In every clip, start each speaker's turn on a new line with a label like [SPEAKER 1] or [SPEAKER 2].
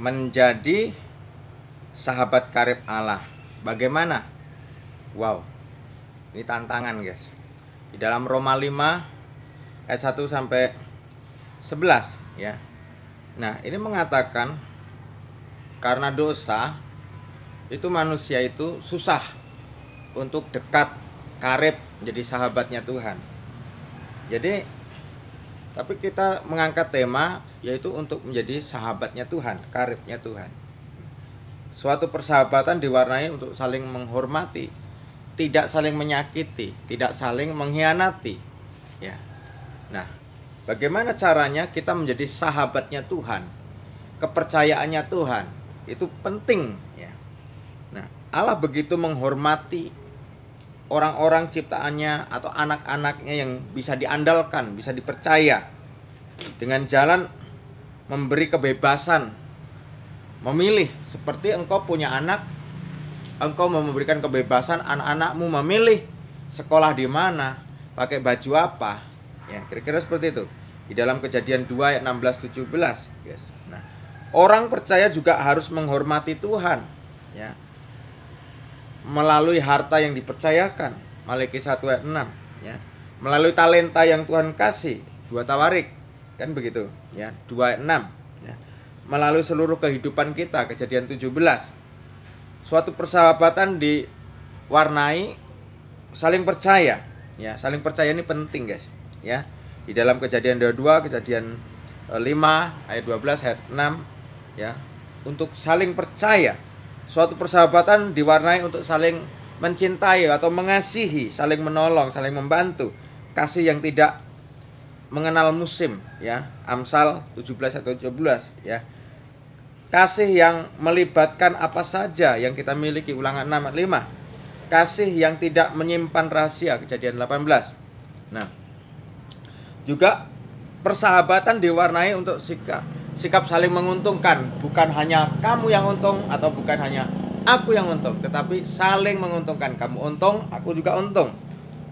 [SPEAKER 1] menjadi sahabat karib Allah. Bagaimana? Wow. Ini tantangan, guys. Di dalam Roma 5 ayat 1 sampai 11 ya. Nah, ini mengatakan karena dosa itu manusia itu susah untuk dekat karib jadi sahabatnya Tuhan. Jadi tapi kita mengangkat tema yaitu untuk menjadi sahabatnya Tuhan, karibnya Tuhan. Suatu persahabatan diwarnai untuk saling menghormati, tidak saling menyakiti, tidak saling mengkhianati. Ya. Nah, bagaimana caranya kita menjadi sahabatnya Tuhan? Kepercayaannya Tuhan itu penting ya. Nah, Allah begitu menghormati orang-orang ciptaannya atau anak-anaknya yang bisa diandalkan, bisa dipercaya dengan jalan memberi kebebasan memilih seperti engkau punya anak engkau memberikan kebebasan anak-anakmu memilih sekolah di mana pakai baju apa ya kira-kira seperti itu di dalam kejadian 2 ayat 16 17 guys nah orang percaya juga harus menghormati Tuhan ya melalui harta yang dipercayakan Malaikat 1 ayat 6 ya melalui talenta yang Tuhan kasih dua tawarik kan begitu ya 2 ayat 6 ya. melalui seluruh kehidupan kita kejadian 17 suatu persahabatan diwarnai saling percaya ya saling percaya ini penting guys ya di dalam kejadian 22 kejadian 5 eh, ayat 12 ayat 6 ya untuk saling percaya suatu persahabatan diwarnai untuk saling mencintai atau mengasihi, saling menolong, saling membantu. Kasih yang tidak mengenal musim ya. Amsal 17 atau 17 ya. Kasih yang melibatkan apa saja yang kita miliki ulangan 6 5. Kasih yang tidak menyimpan rahasia kejadian 18. Nah, juga persahabatan diwarnai untuk sikap sikap saling menguntungkan bukan hanya kamu yang untung atau bukan hanya aku yang untung tetapi saling menguntungkan kamu untung aku juga untung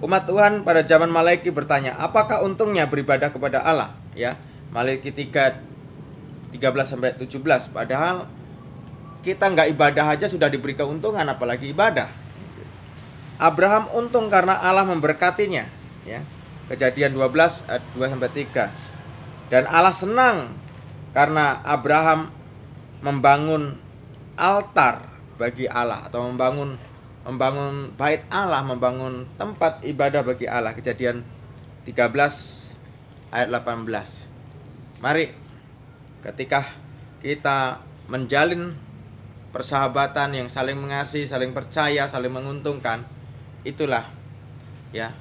[SPEAKER 1] umat Tuhan pada zaman Malaiki bertanya apakah untungnya beribadah kepada Allah ya Malaiki 3 13 sampai 17 padahal kita nggak ibadah aja sudah diberi keuntungan apalagi ibadah Abraham untung karena Allah memberkatinya ya Kejadian 12 belas 2 eh, sampai 3. Dan Allah senang karena Abraham membangun altar bagi Allah atau membangun membangun bait Allah, membangun tempat ibadah bagi Allah. Kejadian 13 ayat 18. Mari ketika kita menjalin persahabatan yang saling mengasihi, saling percaya, saling menguntungkan, itulah ya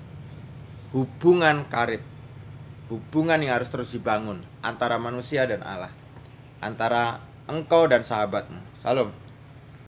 [SPEAKER 1] hubungan karib hubungan yang harus terus dibangun antara manusia dan Allah, antara engkau dan sahabatmu. Salam.